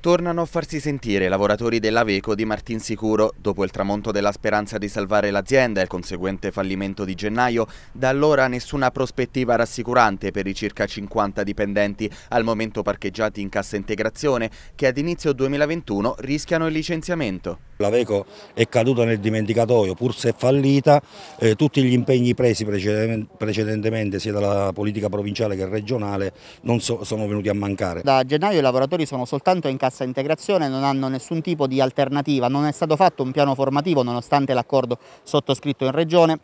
Tornano a farsi sentire i lavoratori dell'Aveco di Martinsicuro. Dopo il tramonto della speranza di salvare l'azienda e il conseguente fallimento di gennaio, da allora nessuna prospettiva rassicurante per i circa 50 dipendenti, al momento parcheggiati in cassa integrazione, che ad inizio 2021 rischiano il licenziamento. L'Aveco è caduta nel dimenticatoio, pur se fallita, eh, tutti gli impegni presi precedentemente sia dalla politica provinciale che regionale non so, sono venuti a mancare. Da gennaio i lavoratori sono soltanto in cassa integrazione, non hanno nessun tipo di alternativa, non è stato fatto un piano formativo nonostante l'accordo sottoscritto in regione,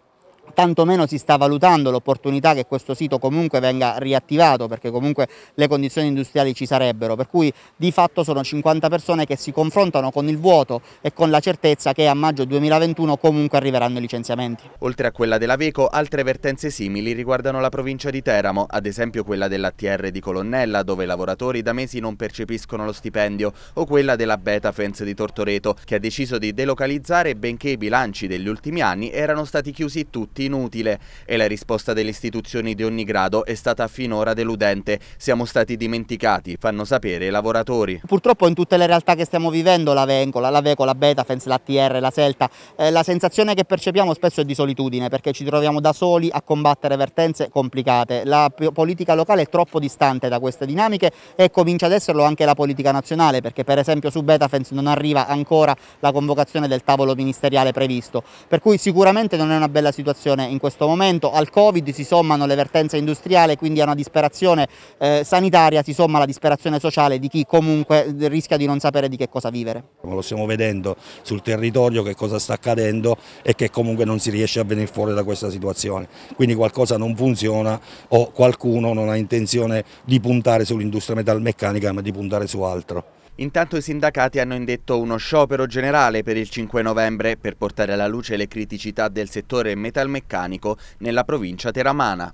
tantomeno si sta valutando l'opportunità che questo sito comunque venga riattivato perché comunque le condizioni industriali ci sarebbero, per cui di fatto sono 50 persone che si confrontano con il vuoto e con la certezza che a maggio 2021 comunque arriveranno i licenziamenti. Oltre a quella della Veco, altre vertenze simili riguardano la provincia di Teramo, ad esempio quella della TR di Colonnella dove i lavoratori da mesi non percepiscono lo stipendio o quella della Betafens di Tortoreto che ha deciso di delocalizzare benché i bilanci degli ultimi anni erano stati chiusi tutti inutile e la risposta delle istituzioni di ogni grado è stata finora deludente. Siamo stati dimenticati, fanno sapere i lavoratori. Purtroppo in tutte le realtà che stiamo vivendo, la Vencola, la Veco, la Betafens, la TR, la Celta, eh, la sensazione che percepiamo spesso è di solitudine perché ci troviamo da soli a combattere vertenze complicate. La politica locale è troppo distante da queste dinamiche e comincia ad esserlo anche la politica nazionale perché per esempio su Betafens non arriva ancora la convocazione del tavolo ministeriale previsto. Per cui sicuramente non è una bella situazione situazione in questo momento. Al Covid si sommano le vertenze industriali, quindi a una disperazione eh, sanitaria si somma la disperazione sociale di chi comunque eh, rischia di non sapere di che cosa vivere. Lo stiamo vedendo sul territorio che cosa sta accadendo e che comunque non si riesce a venire fuori da questa situazione. Quindi qualcosa non funziona o qualcuno non ha intenzione di puntare sull'industria metalmeccanica ma di puntare su altro. Intanto i sindacati hanno indetto uno sciopero generale per il 5 novembre per portare alla luce le criticità del settore metalmeccanico nella provincia teramana.